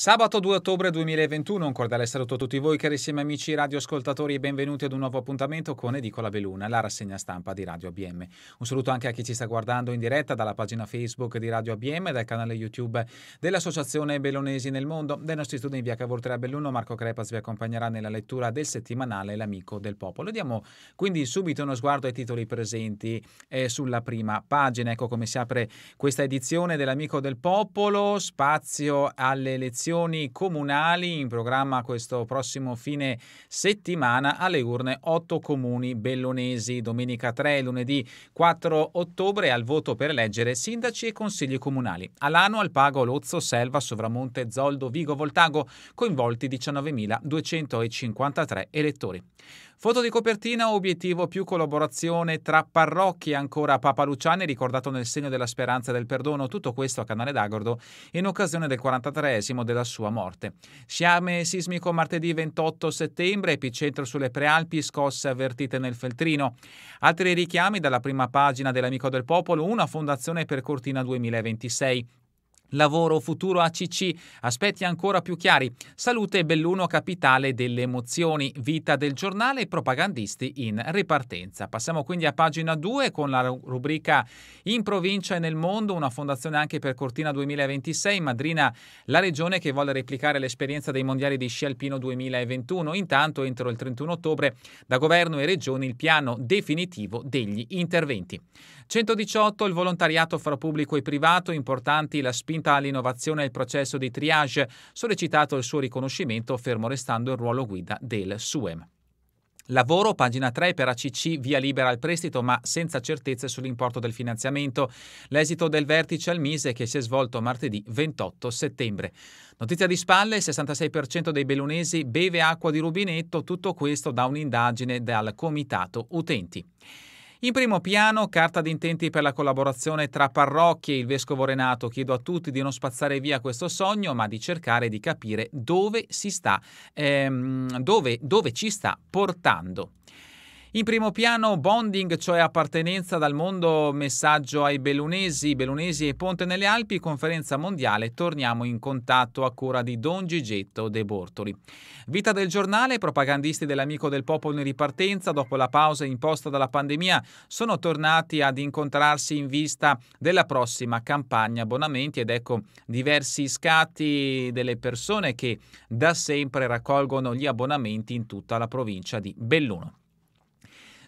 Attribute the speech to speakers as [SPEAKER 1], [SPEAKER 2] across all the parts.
[SPEAKER 1] Sabato 2 ottobre 2021, un cordiale saluto a tutti voi carissimi amici radioascoltatori e benvenuti ad un nuovo appuntamento con Edicola Beluna, la rassegna stampa di Radio ABM. Un saluto anche a chi ci sta guardando in diretta dalla pagina Facebook di Radio ABM e dal canale YouTube dell'Associazione Bellonesi nel Mondo. Dai nostri studi in via Cavortera Belluno, Marco Crepas vi accompagnerà nella lettura del settimanale L'Amico del Popolo. Diamo quindi subito uno sguardo ai titoli presenti eh, sulla prima pagina. Ecco come si apre questa edizione dell'Amico del Popolo, spazio alle elezioni elezioni comunali in programma questo prossimo fine settimana alle urne 8 comuni bellonesi. Domenica 3 e lunedì 4 ottobre al voto per eleggere sindaci e consigli comunali. Alano, Alpago, Lozzo, Selva, Sovramonte, Zoldo, Vigo, Voltago coinvolti 19.253 elettori. Foto di copertina, obiettivo più collaborazione tra parrocchie, ancora Papa Luciani ricordato nel segno della speranza e del perdono, tutto questo a Canale d'Agordo in occasione del 43esimo della sua morte. Sciame sismico martedì 28 settembre, epicentro sulle prealpi, scosse avvertite nel Feltrino. Altri richiami dalla prima pagina dell'Amico del Popolo, una fondazione per Cortina 2026. Lavoro futuro ACC, aspetti ancora più chiari, salute Belluno capitale delle emozioni, vita del giornale e propagandisti in ripartenza. Passiamo quindi a pagina 2 con la rubrica In provincia e nel mondo, una fondazione anche per Cortina 2026, madrina la regione che vuole replicare l'esperienza dei mondiali di sci alpino 2021. Intanto entro il 31 ottobre da governo e regioni il piano definitivo degli interventi. 118 il volontariato fra pubblico e privato, importanti la spinta spinta all'innovazione e al processo di triage, sollecitato il suo riconoscimento fermo restando il ruolo guida del SUEM. Lavoro, pagina 3 per ACC, via libera al prestito ma senza certezze sull'importo del finanziamento. L'esito del vertice al Mise che si è svolto martedì 28 settembre. Notizia di spalle, il 66% dei bellunesi beve acqua di rubinetto, tutto questo da un'indagine dal Comitato Utenti. In primo piano, carta d'intenti per la collaborazione tra parrocchie. e Il vescovo Renato chiedo a tutti di non spazzare via questo sogno, ma di cercare di capire dove si sta, ehm, dove, dove ci sta portando. In primo piano bonding, cioè appartenenza dal mondo, messaggio ai bellunesi, bellunesi e Ponte nelle Alpi, conferenza mondiale, torniamo in contatto a cura di Don Gigetto De Bortoli. Vita del giornale, propagandisti dell'amico del popolo in ripartenza dopo la pausa imposta dalla pandemia, sono tornati ad incontrarsi in vista della prossima campagna abbonamenti ed ecco diversi scatti delle persone che da sempre raccolgono gli abbonamenti in tutta la provincia di Belluno.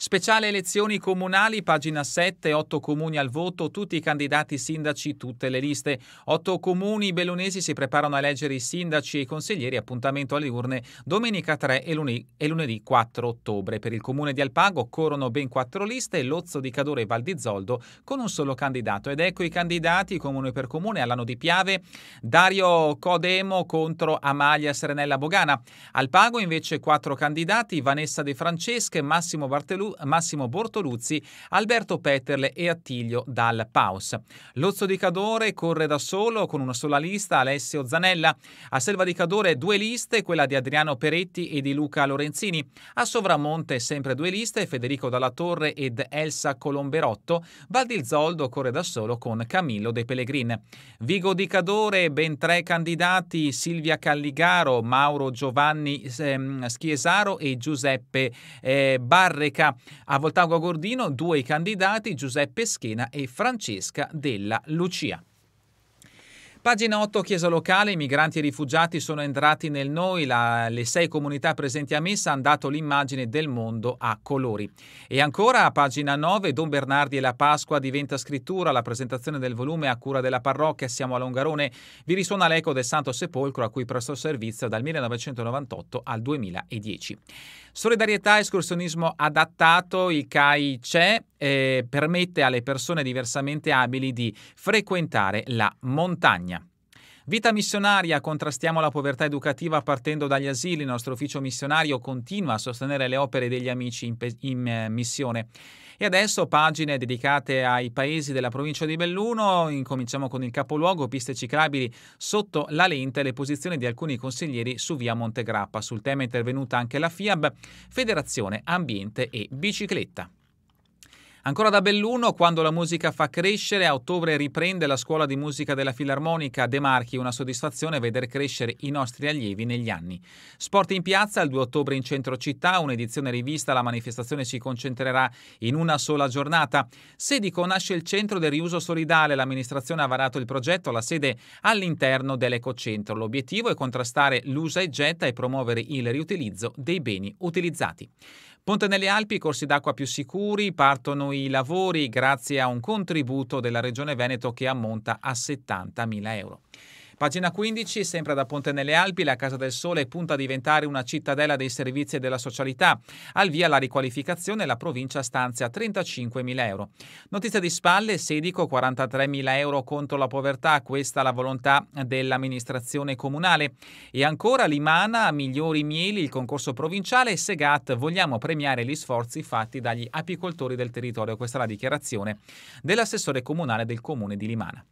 [SPEAKER 1] Speciale elezioni comunali, pagina 7, 8 comuni al voto, tutti i candidati sindaci, tutte le liste. 8 comuni bellunesi si preparano a eleggere i sindaci e i consiglieri, appuntamento alle urne domenica 3 e lunedì, e lunedì 4 ottobre. Per il comune di Alpago corrono ben 4 liste, Lozzo di Cadore e Val di Zoldo con un solo candidato. Ed ecco i candidati comune per comune all'anno di Piave, Dario Codemo contro Amalia Serenella Bogana. Alpago invece 4 candidati, Vanessa De Francesca e Massimo Bartellù Massimo Bortoluzzi, Alberto Petterle e Attilio Dal Paus. Lozzo di Cadore corre da solo con una sola lista, Alessio Zanella. A Selva di Cadore due liste, quella di Adriano Peretti e di Luca Lorenzini. A Sovramonte sempre due liste, Federico Dalla Torre ed Elsa Colomberotto. Val corre da solo con Camillo De Pellegrin. Vigo di Cadore, ben tre candidati, Silvia Calligaro, Mauro Giovanni ehm, Schiesaro e Giuseppe eh, Barreca. A Voltago Gordino due candidati, Giuseppe Schena e Francesca della Lucia. Pagina 8, Chiesa locale, i migranti e i rifugiati sono entrati nel noi, la, le sei comunità presenti a messa hanno dato l'immagine del mondo a colori. E ancora a pagina 9, Don Bernardi e la Pasqua diventa scrittura, la presentazione del volume a cura della parrocchia, siamo a Longarone, vi risuona l'eco del Santo Sepolcro a cui prestò servizio dal 1998 al 2010. Solidarietà, escursionismo adattato, il CAI c'è, eh, permette alle persone diversamente abili di frequentare la montagna. Vita missionaria, contrastiamo la povertà educativa partendo dagli asili. Il nostro ufficio missionario continua a sostenere le opere degli amici in, pe- in eh, missione. E adesso pagine dedicate ai paesi della provincia di Belluno. Incominciamo con il capoluogo, piste ciclabili sotto la lente, le posizioni di alcuni consiglieri su via Montegrappa. Sul tema è intervenuta anche la FIAB, Federazione Ambiente e Bicicletta. Ancora da Belluno, quando la musica fa crescere, a ottobre riprende la scuola di musica della Filarmonica De Marchi, una soddisfazione vedere crescere i nostri allievi negli anni. Sport in piazza il 2 ottobre in centro città, un'edizione rivista, la manifestazione si concentrerà in una sola giornata. Sedico nasce il centro del riuso solidale, l'amministrazione ha varato il progetto, la sede all'interno dell'ecocentro. L'obiettivo è contrastare l'usa e getta e promuovere il riutilizzo dei beni utilizzati. Ponte nelle Alpi, corsi d'acqua più sicuri, partono i lavori grazie a un contributo della Regione Veneto che ammonta a 70.000 euro. Pagina 15, sempre da Ponte nelle Alpi, la Casa del Sole punta a diventare una cittadella dei servizi e della socialità. Al via la riqualificazione, la provincia stanzia 35.000 euro. Notizia di spalle, Sedico 43.000 euro contro la povertà, questa la volontà dell'amministrazione comunale. E ancora Limana, migliori mieli, il concorso provinciale e Segat, vogliamo premiare gli sforzi fatti dagli apicoltori del territorio. Questa è la dichiarazione dell'assessore comunale del comune di Limana.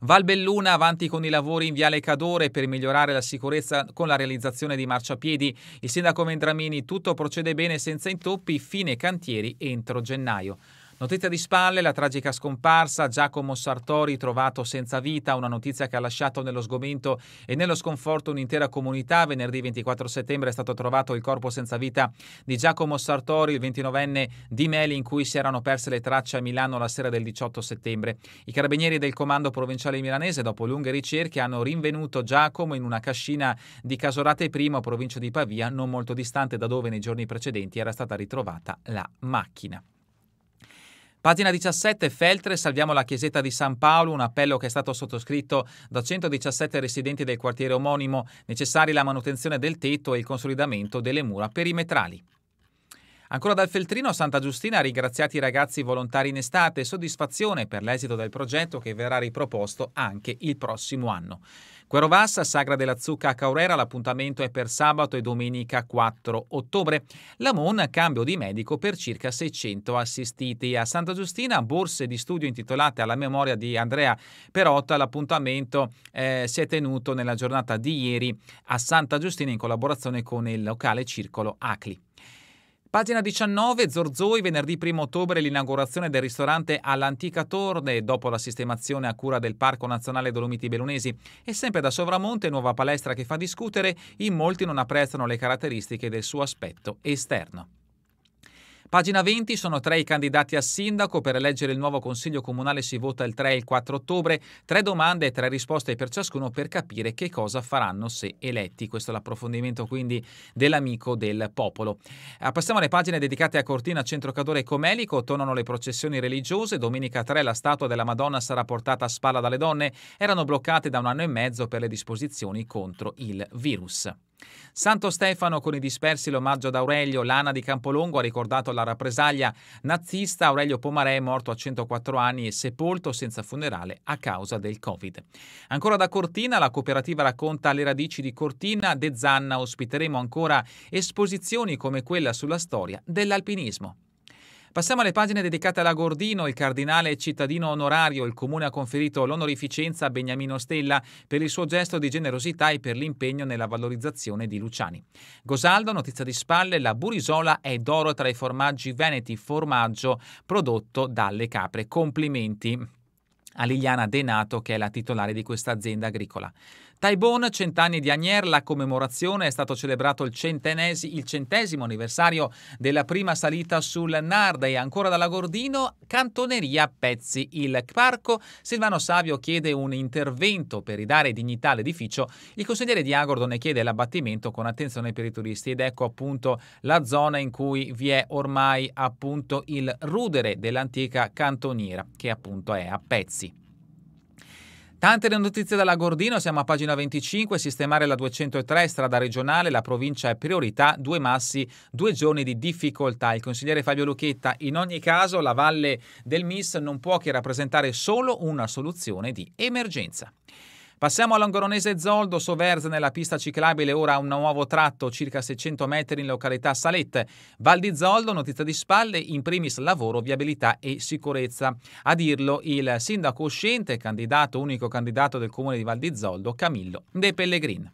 [SPEAKER 1] Valbelluna avanti con i lavori in Viale Cadore per migliorare la sicurezza con la realizzazione di marciapiedi. Il sindaco Vendramini tutto procede bene senza intoppi, fine cantieri entro gennaio. Notizia di spalle, la tragica scomparsa, Giacomo Sartori trovato senza vita, una notizia che ha lasciato nello sgomento e nello sconforto un'intera comunità. Venerdì 24 settembre è stato trovato il corpo senza vita di Giacomo Sartori, il 29enne di Meli, in cui si erano perse le tracce a Milano la sera del 18 settembre. I carabinieri del comando provinciale milanese, dopo lunghe ricerche, hanno rinvenuto Giacomo in una cascina di Casorate I, provincia di Pavia, non molto distante da dove nei giorni precedenti era stata ritrovata la macchina. Pagina 17, Feltre, salviamo la chiesetta di San Paolo, un appello che è stato sottoscritto da 117 residenti del quartiere omonimo, necessari la manutenzione del tetto e il consolidamento delle mura perimetrali. Ancora dal Feltrino, Santa Giustina ha ringraziato i ragazzi volontari in estate e soddisfazione per l'esito del progetto che verrà riproposto anche il prossimo anno. Cuerovassa, Sagra della Zucca a Caurera, l'appuntamento è per sabato e domenica 4 ottobre. Lamon, cambio di medico per circa 600 assistiti. A Santa Giustina, borse di studio intitolate alla memoria di Andrea Perotta. L'appuntamento eh, si è tenuto nella giornata di ieri a Santa Giustina in collaborazione con il locale circolo Acli. Pagina 19, Zorzoi, venerdì 1 ottobre l'inaugurazione del ristorante all'Antica Torre dopo la sistemazione a cura del Parco Nazionale Dolomiti Belunesi. E sempre da Sovramonte, nuova palestra che fa discutere, in molti non apprezzano le caratteristiche del suo aspetto esterno. Pagina 20 sono tre i candidati a sindaco. Per eleggere il nuovo consiglio comunale si vota il 3 e il 4 ottobre. Tre domande e tre risposte per ciascuno per capire che cosa faranno se eletti. Questo è l'approfondimento quindi dell'amico del popolo. Ah, passiamo alle pagine dedicate a Cortina, Centrocadore e Comelico. Tornano le processioni religiose. Domenica 3 la statua della Madonna sarà portata a spalla dalle donne. Erano bloccate da un anno e mezzo per le disposizioni contro il virus. Santo Stefano con i dispersi l'omaggio ad Aurelio, l'Ana di Campolongo ha ricordato la rappresaglia nazista, Aurelio Pomarè morto a 104 anni e sepolto senza funerale a causa del Covid. Ancora da Cortina, la cooperativa racconta le radici di Cortina, De Zanna ospiteremo ancora esposizioni come quella sulla storia dell'alpinismo. Passiamo alle pagine dedicate a Lagordino. Il cardinale cittadino onorario, il comune ha conferito l'onorificenza a Beniamino Stella per il suo gesto di generosità e per l'impegno nella valorizzazione di Luciani. Gosaldo, notizia di spalle, la burisola è d'oro tra i formaggi veneti, formaggio prodotto dalle capre. Complimenti a Liliana De Nato, che è la titolare di questa azienda agricola. Taibon, cent'anni di Agnier, la commemorazione è stato celebrato il, il centesimo anniversario della prima salita sul Narda e ancora dalla Gordino, cantoneria Pezzi il Parco. Silvano Savio chiede un intervento per ridare dignità all'edificio. Il consigliere di Agordo ne chiede l'abbattimento con attenzione per i turisti ed ecco appunto la zona in cui vi è ormai appunto il rudere dell'antica cantoniera che appunto è a pezzi. Tante le notizie dalla Gordino, siamo a pagina 25, sistemare la 203 strada regionale, la provincia è priorità, due massi, due giorni di difficoltà. Il consigliere Fabio Lucchetta, in ogni caso la valle del MIS non può che rappresentare solo una soluzione di emergenza. Passiamo all'Angoronese Zoldo, Soverza nella pista ciclabile, ora un nuovo tratto circa 600 metri in località Salette. Val di Zoldo, notizia di spalle, in primis lavoro, viabilità e sicurezza. A dirlo il sindaco uscente, candidato, unico candidato del comune di Val di Zoldo, Camillo De Pellegrin.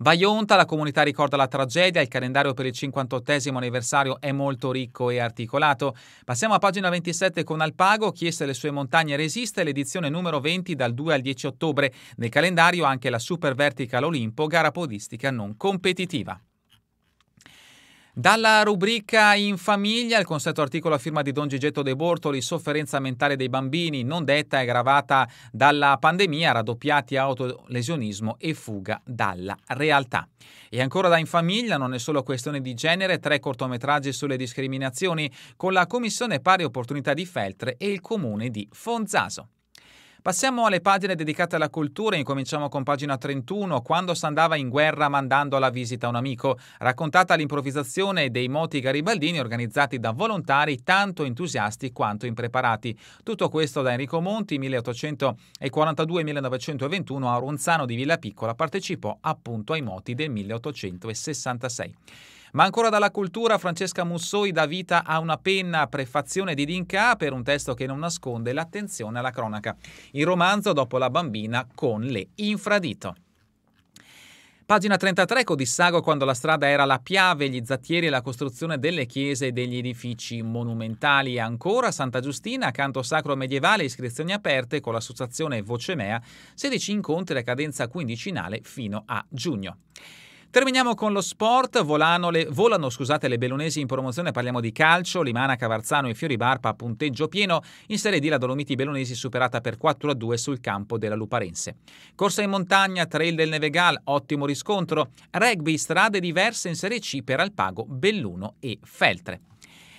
[SPEAKER 1] Vaionta, la comunità ricorda la tragedia, il calendario per il 58 anniversario è molto ricco e articolato. Passiamo a pagina 27 con Alpago, chieste le sue montagne resiste, l'edizione numero 20 dal 2 al 10 ottobre. Nel calendario anche la Super Vertical Olimpo, gara podistica non competitiva. Dalla rubrica In famiglia, il consueto articolo a firma di Don Gigetto De Bortoli, sofferenza mentale dei bambini non detta e gravata dalla pandemia, raddoppiati autolesionismo e fuga dalla realtà. E ancora da In famiglia, non è solo questione di genere, tre cortometraggi sulle discriminazioni con la Commissione Pari Opportunità di Feltre e il Comune di Fonzaso. Passiamo alle pagine dedicate alla cultura, incominciamo con pagina 31, quando si andava in guerra mandando alla visita un amico, raccontata l'improvvisazione dei moti garibaldini organizzati da volontari tanto entusiasti quanto impreparati. Tutto questo da Enrico Monti, 1842-1921 a Ronzano di Villa Piccola partecipò appunto ai moti del 1866. Ma ancora dalla cultura, Francesca Mussoi dà vita a una penna a prefazione di Dinca per un testo che non nasconde l'attenzione alla cronaca. Il romanzo dopo la bambina con le infradito. Pagina 33, Codissago, quando la strada era la piave, gli zattieri e la costruzione delle chiese e degli edifici monumentali. E ancora Santa Giustina, canto sacro medievale, iscrizioni aperte con l'associazione Vocemea, 16 incontri a cadenza quindicinale fino a giugno. Terminiamo con lo sport, volano le, volano scusate, le Bellonesi in promozione, parliamo di calcio, Limana, Cavarzano e Fioribarpa a punteggio pieno, in Serie D la Dolomiti Bellonesi superata per 4-2 sul campo della Luparense. Corsa in montagna, trail del Nevegal, ottimo riscontro, rugby, strade diverse in Serie C per Alpago, Belluno e Feltre.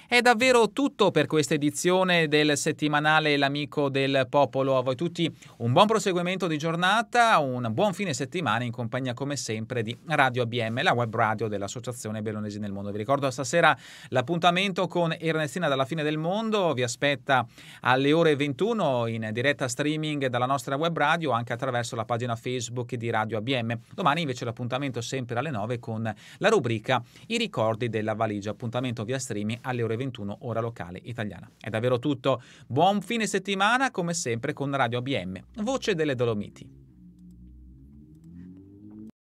[SPEAKER 1] È davvero tutto per questa edizione del settimanale L'amico del popolo. A voi tutti un buon proseguimento di giornata, un buon fine settimana in compagnia come sempre di Radio ABM, la web radio dell'Associazione Bellonesi nel Mondo. Vi ricordo stasera l'appuntamento con Ernestina dalla fine del mondo, vi aspetta alle ore 21 in diretta streaming dalla nostra web radio anche attraverso la pagina Facebook di Radio ABM. Domani invece l'appuntamento sempre alle 9 con la rubrica I ricordi della valigia, appuntamento via streaming alle ore 21. 21 ora locale italiana. È davvero tutto. Buon fine settimana come sempre con Radio ABM, Voce delle Dolomiti.